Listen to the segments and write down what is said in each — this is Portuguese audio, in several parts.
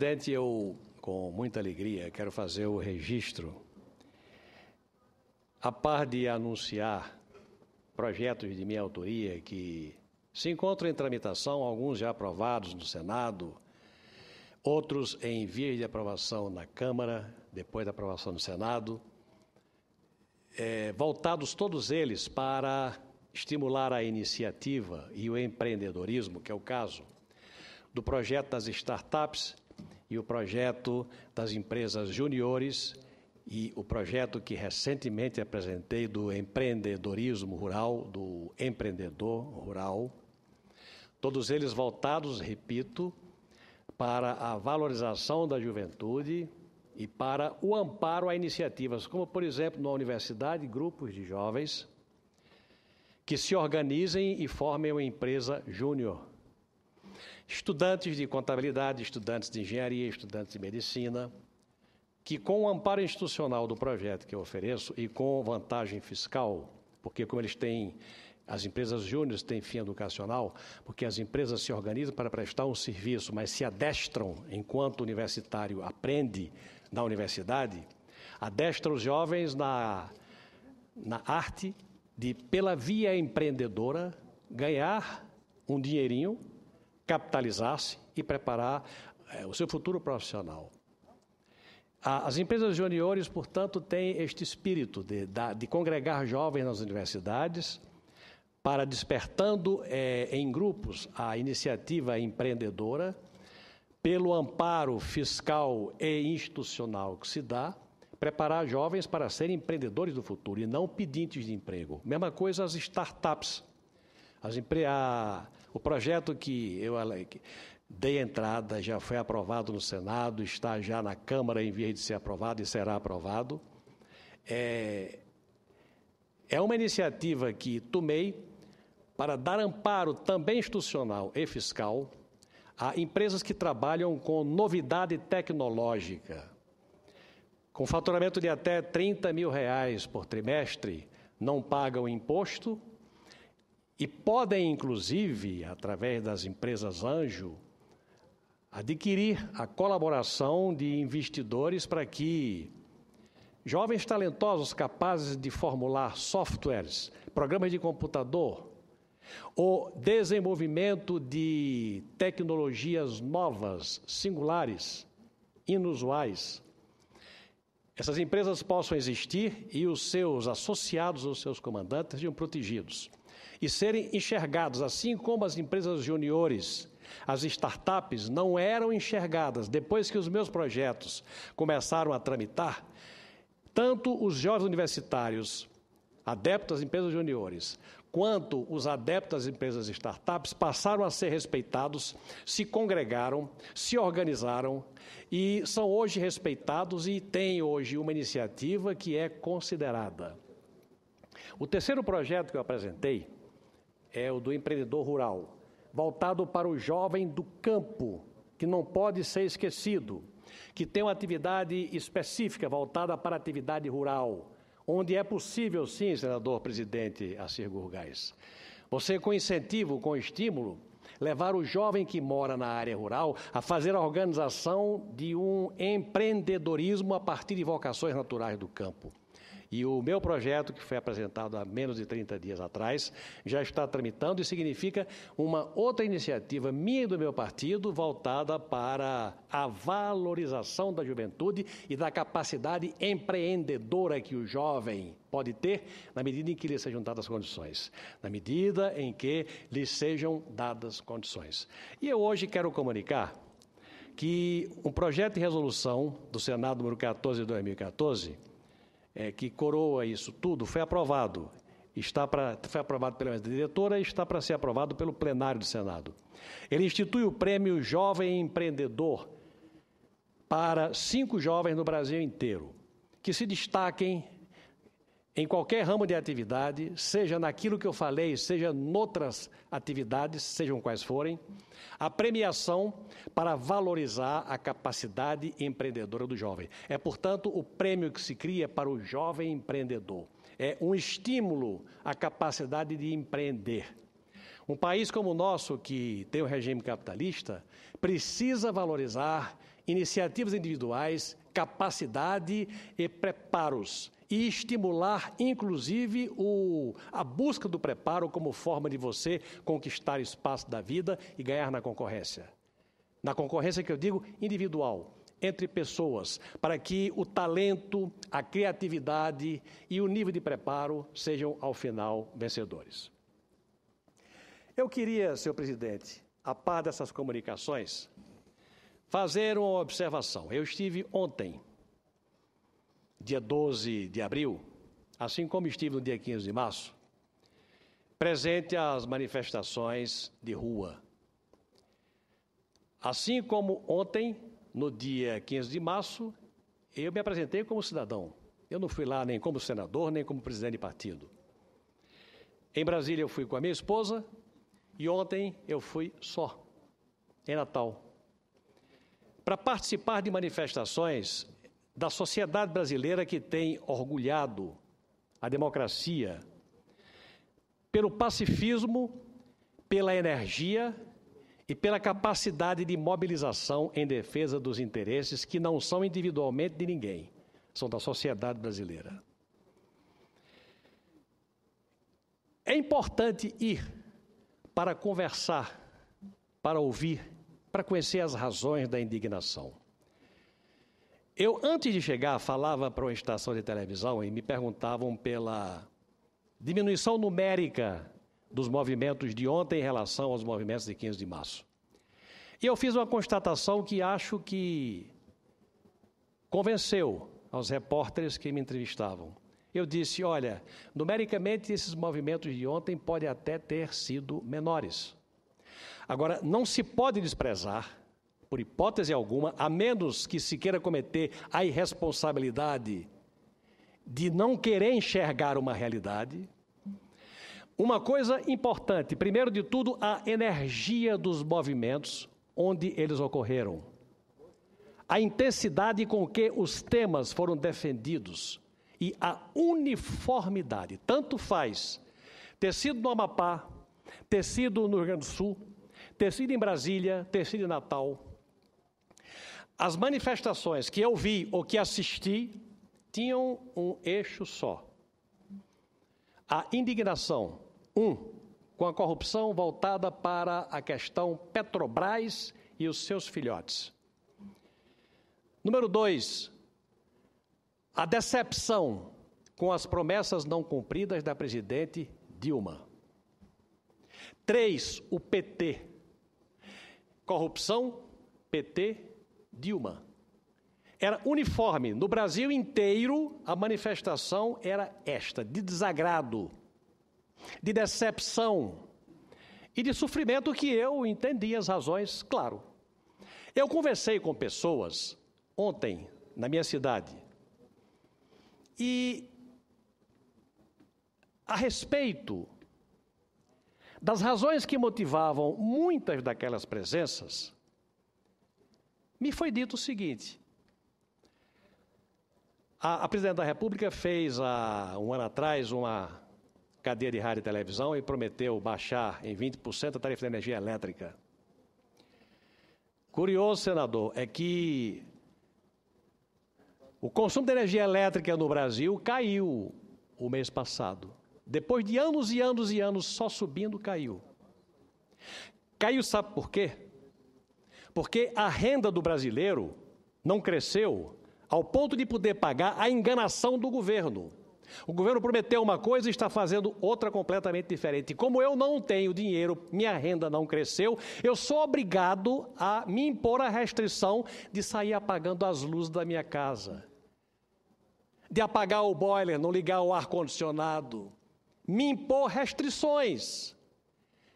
Presidente, eu, com muita alegria, quero fazer o registro. A par de anunciar projetos de minha autoria que se encontram em tramitação, alguns já aprovados no Senado, outros em vias de aprovação na Câmara, depois da aprovação no Senado, é, voltados todos eles para estimular a iniciativa e o empreendedorismo, que é o caso do projeto das startups e o projeto das empresas juniores e o projeto que recentemente apresentei do empreendedorismo rural, do empreendedor rural. Todos eles voltados, repito, para a valorização da juventude e para o amparo a iniciativas, como, por exemplo, na universidade, grupos de jovens que se organizem e formem uma empresa júnior estudantes de contabilidade, estudantes de engenharia, estudantes de medicina, que com o amparo institucional do projeto que eu ofereço e com vantagem fiscal, porque como eles têm as empresas júniores têm fim educacional, porque as empresas se organizam para prestar um serviço, mas se adestram enquanto o universitário aprende na universidade, adestra os jovens na, na arte de, pela via empreendedora, ganhar um dinheirinho capitalizar-se e preparar é, o seu futuro profissional. A, as empresas juniores, portanto, têm este espírito de, de congregar jovens nas universidades para despertando é, em grupos a iniciativa empreendedora pelo amparo fiscal e institucional que se dá, preparar jovens para serem empreendedores do futuro e não pedintes de emprego. Mesma coisa as startups. As, empresas o projeto que eu que dei entrada já foi aprovado no Senado, está já na Câmara em vias de ser aprovado e será aprovado. É, é uma iniciativa que tomei para dar amparo também institucional e fiscal a empresas que trabalham com novidade tecnológica, com faturamento de até 30 mil reais por trimestre, não pagam imposto e podem, inclusive, através das empresas anjo, adquirir a colaboração de investidores para que jovens talentosos capazes de formular softwares, programas de computador, o desenvolvimento de tecnologias novas, singulares, inusuais, essas empresas possam existir e os seus associados, os seus comandantes, sejam protegidos e serem enxergados, assim como as empresas juniores, as startups não eram enxergadas. Depois que os meus projetos começaram a tramitar, tanto os jovens universitários, adeptos às empresas juniores, quanto os adeptos às empresas startups passaram a ser respeitados, se congregaram, se organizaram e são hoje respeitados e têm hoje uma iniciativa que é considerada. O terceiro projeto que eu apresentei é o do empreendedor rural, voltado para o jovem do campo, que não pode ser esquecido, que tem uma atividade específica voltada para a atividade rural, onde é possível, sim, senador presidente Assir Gurgás, você com incentivo, com estímulo, levar o jovem que mora na área rural a fazer a organização de um empreendedorismo a partir de vocações naturais do campo. E o meu projeto, que foi apresentado há menos de 30 dias atrás, já está tramitando e significa uma outra iniciativa minha e do meu partido voltada para a valorização da juventude e da capacidade empreendedora que o jovem pode ter na medida em que lhe sejam dadas condições, na medida em que lhe sejam dadas condições. E eu hoje quero comunicar que um projeto de resolução do Senado número 14 de 2014 é, que coroa isso tudo foi aprovado. Está pra, foi aprovado pela diretora e está para ser aprovado pelo plenário do Senado. Ele institui o prêmio Jovem Empreendedor para cinco jovens no Brasil inteiro que se destaquem em qualquer ramo de atividade, seja naquilo que eu falei, seja noutras atividades, sejam quais forem, a premiação para valorizar a capacidade empreendedora do jovem. É, portanto, o prêmio que se cria para o jovem empreendedor. É um estímulo à capacidade de empreender. Um país como o nosso, que tem um regime capitalista, precisa valorizar iniciativas individuais, capacidade e preparos e estimular, inclusive, o, a busca do preparo como forma de você conquistar espaço da vida e ganhar na concorrência. Na concorrência que eu digo individual, entre pessoas, para que o talento, a criatividade e o nível de preparo sejam, ao final, vencedores. Eu queria, senhor presidente, a par dessas comunicações, fazer uma observação. Eu estive ontem dia 12 de abril, assim como estive no dia 15 de março, presente às manifestações de rua. Assim como ontem, no dia 15 de março, eu me apresentei como cidadão. Eu não fui lá nem como senador, nem como presidente de partido. Em Brasília eu fui com a minha esposa e ontem eu fui só, em Natal. Para participar de manifestações, da sociedade brasileira que tem orgulhado a democracia pelo pacifismo, pela energia e pela capacidade de mobilização em defesa dos interesses que não são individualmente de ninguém, são da sociedade brasileira. É importante ir para conversar, para ouvir, para conhecer as razões da indignação. Eu, antes de chegar, falava para uma estação de televisão e me perguntavam pela diminuição numérica dos movimentos de ontem em relação aos movimentos de 15 de março. E eu fiz uma constatação que acho que convenceu aos repórteres que me entrevistavam. Eu disse: olha, numericamente esses movimentos de ontem podem até ter sido menores. Agora, não se pode desprezar por hipótese alguma, a menos que se queira cometer a irresponsabilidade de não querer enxergar uma realidade. Uma coisa importante, primeiro de tudo, a energia dos movimentos onde eles ocorreram. A intensidade com que os temas foram defendidos e a uniformidade, tanto faz ter sido no Amapá, ter sido no Rio Grande do Sul, ter sido em Brasília, ter sido em Natal, as manifestações que eu vi ou que assisti tinham um eixo só. A indignação, um, com a corrupção voltada para a questão Petrobras e os seus filhotes. Número dois, a decepção com as promessas não cumpridas da presidente Dilma. Três, o PT. Corrupção, PT Dilma. Era uniforme. No Brasil inteiro, a manifestação era esta: de desagrado, de decepção e de sofrimento, que eu entendi as razões, claro. Eu conversei com pessoas ontem, na minha cidade, e a respeito das razões que motivavam muitas daquelas presenças, me foi dito o seguinte: a, a presidente da República fez há um ano atrás uma cadeia de rádio e televisão e prometeu baixar em 20% a tarifa de energia elétrica. Curioso, senador, é que o consumo de energia elétrica no Brasil caiu o mês passado. Depois de anos e anos e anos só subindo, caiu. Caiu, sabe por quê? Porque a renda do brasileiro não cresceu ao ponto de poder pagar a enganação do governo. O governo prometeu uma coisa e está fazendo outra completamente diferente. Como eu não tenho dinheiro, minha renda não cresceu, eu sou obrigado a me impor a restrição de sair apagando as luzes da minha casa, de apagar o boiler, não ligar o ar-condicionado, me impor restrições.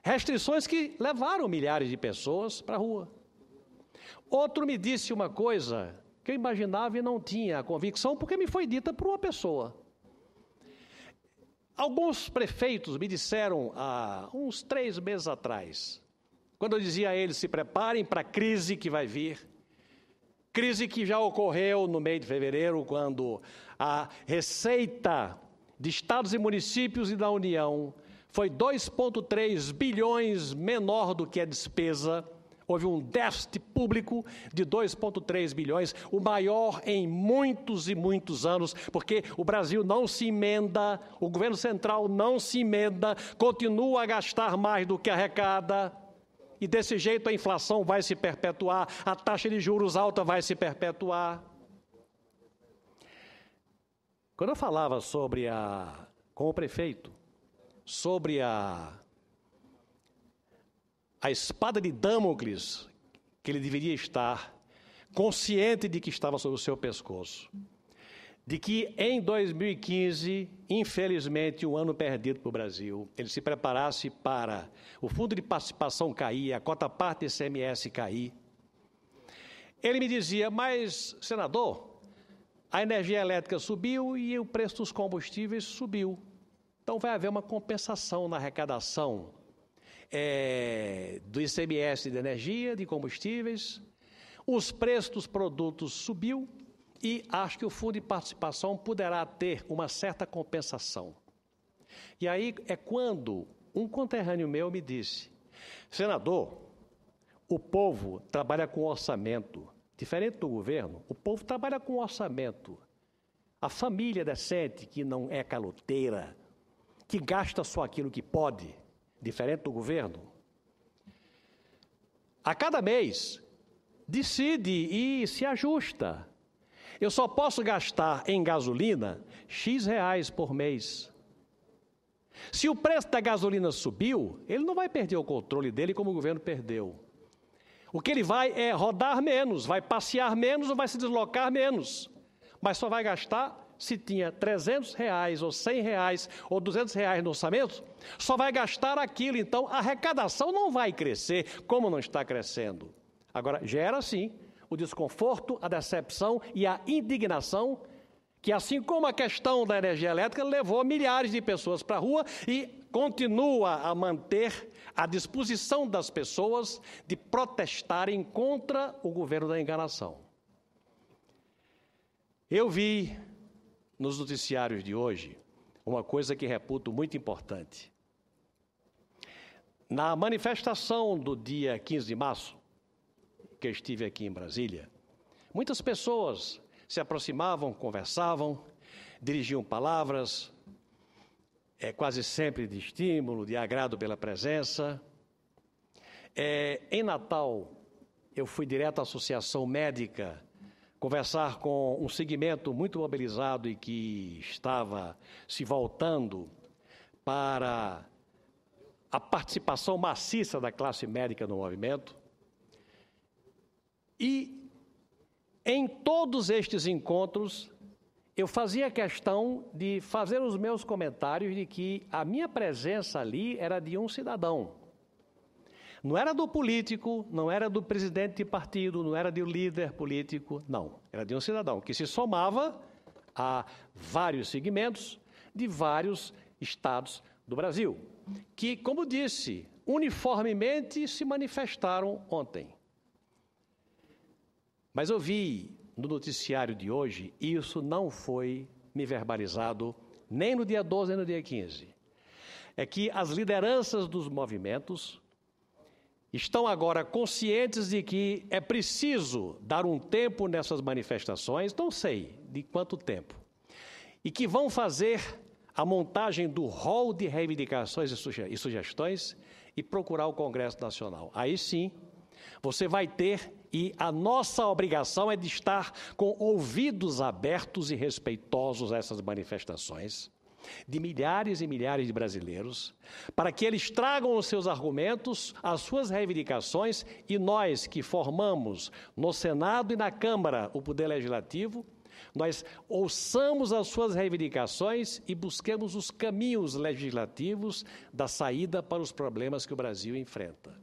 Restrições que levaram milhares de pessoas para a rua. Outro me disse uma coisa que eu imaginava e não tinha a convicção, porque me foi dita por uma pessoa. Alguns prefeitos me disseram há uns três meses atrás, quando eu dizia a eles: se preparem para a crise que vai vir, crise que já ocorreu no meio de fevereiro, quando a receita de estados e municípios e da União foi 2,3 bilhões menor do que a despesa Houve um déficit público de 2,3 bilhões, o maior em muitos e muitos anos, porque o Brasil não se emenda, o governo central não se emenda, continua a gastar mais do que arrecada. E desse jeito a inflação vai se perpetuar, a taxa de juros alta vai se perpetuar. Quando eu falava sobre a com o prefeito sobre a a espada de Damocles que ele deveria estar consciente de que estava sobre o seu pescoço. De que em 2015, infelizmente, um ano perdido para o Brasil, ele se preparasse para o fundo de participação cair, a cota parte ICMS cair. Ele me dizia, mas, senador, a energia elétrica subiu e o preço dos combustíveis subiu. Então vai haver uma compensação na arrecadação é, do ICMS de energia, de combustíveis, os preços dos produtos subiu e acho que o fundo de participação poderá ter uma certa compensação. E aí é quando um conterrâneo meu me disse: Senador, o povo trabalha com orçamento. Diferente do governo, o povo trabalha com orçamento. A família decente, que não é caloteira, que gasta só aquilo que pode, diferente do governo, a cada mês decide e se ajusta. Eu só posso gastar em gasolina X reais por mês. Se o preço da gasolina subiu, ele não vai perder o controle dele como o governo perdeu. O que ele vai é rodar menos, vai passear menos ou vai se deslocar menos, mas só vai gastar se tinha 300 reais ou 100 reais ou 200 reais no orçamento, só vai gastar aquilo. Então, a arrecadação não vai crescer como não está crescendo. Agora, gera sim o desconforto, a decepção e a indignação, que assim como a questão da energia elétrica levou milhares de pessoas para a rua e continua a manter a disposição das pessoas de protestarem contra o governo da enganação. Eu vi nos noticiários de hoje uma coisa que reputo muito importante. Na manifestação do dia 15 de março, que estive aqui em Brasília, muitas pessoas se aproximavam, conversavam, dirigiam palavras, é, quase sempre de estímulo, de agrado pela presença. É, em Natal, eu fui direto à Associação Médica conversar com um segmento muito mobilizado e que estava se voltando para a participação maciça da classe médica no movimento. E em todos estes encontros, eu fazia questão de fazer os meus comentários de que a minha presença ali era de um cidadão não era do político, não era do presidente de partido, não era de um líder político, não. Era de um cidadão que se somava a vários segmentos de vários estados do Brasil, que, como disse, uniformemente se manifestaram ontem. Mas eu vi no noticiário de hoje, e isso não foi me verbalizado nem no dia 12, nem no dia 15. É que as lideranças dos movimentos estão agora conscientes de que é preciso dar um tempo nessas manifestações, não sei de quanto tempo, e que vão fazer a montagem do rol de reivindicações e sugestões e procurar o Congresso Nacional. Aí sim, você vai ter, e a nossa obrigação é de estar com ouvidos abertos e respeitosos a essas manifestações de milhares e milhares de brasileiros, para que eles tragam os seus argumentos, as suas reivindicações e nós que formamos no Senado e na Câmara o Poder Legislativo, nós ouçamos as suas reivindicações e busquemos os caminhos legislativos da saída para os problemas que o Brasil enfrenta.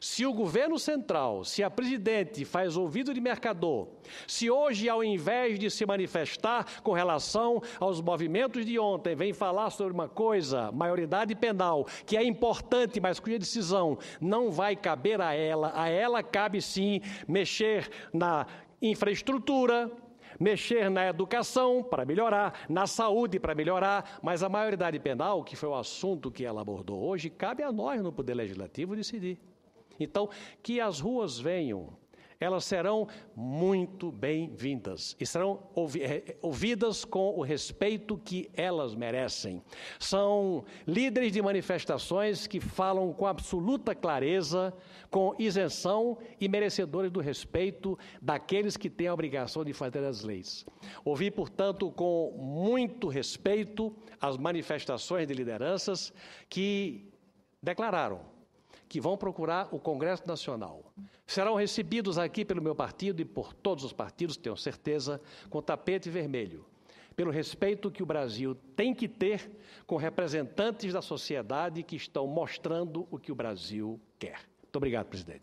Se o governo central, se a presidente faz ouvido de mercador, se hoje, ao invés de se manifestar com relação aos movimentos de ontem, vem falar sobre uma coisa, maioridade penal, que é importante, mas cuja decisão não vai caber a ela, a ela cabe sim mexer na infraestrutura, mexer na educação para melhorar, na saúde para melhorar, mas a maioridade penal, que foi o assunto que ela abordou hoje, cabe a nós no Poder Legislativo decidir. Então, que as ruas venham, elas serão muito bem-vindas e serão é, é, ouvidas com o respeito que elas merecem. São líderes de manifestações que falam com absoluta clareza, com isenção e merecedores do respeito daqueles que têm a obrigação de fazer as leis. Ouvi, portanto, com muito respeito as manifestações de lideranças que declararam que vão procurar o Congresso Nacional. Serão recebidos aqui pelo meu partido e por todos os partidos, tenho certeza, com tapete vermelho, pelo respeito que o Brasil tem que ter com representantes da sociedade que estão mostrando o que o Brasil quer. Muito obrigado, presidente.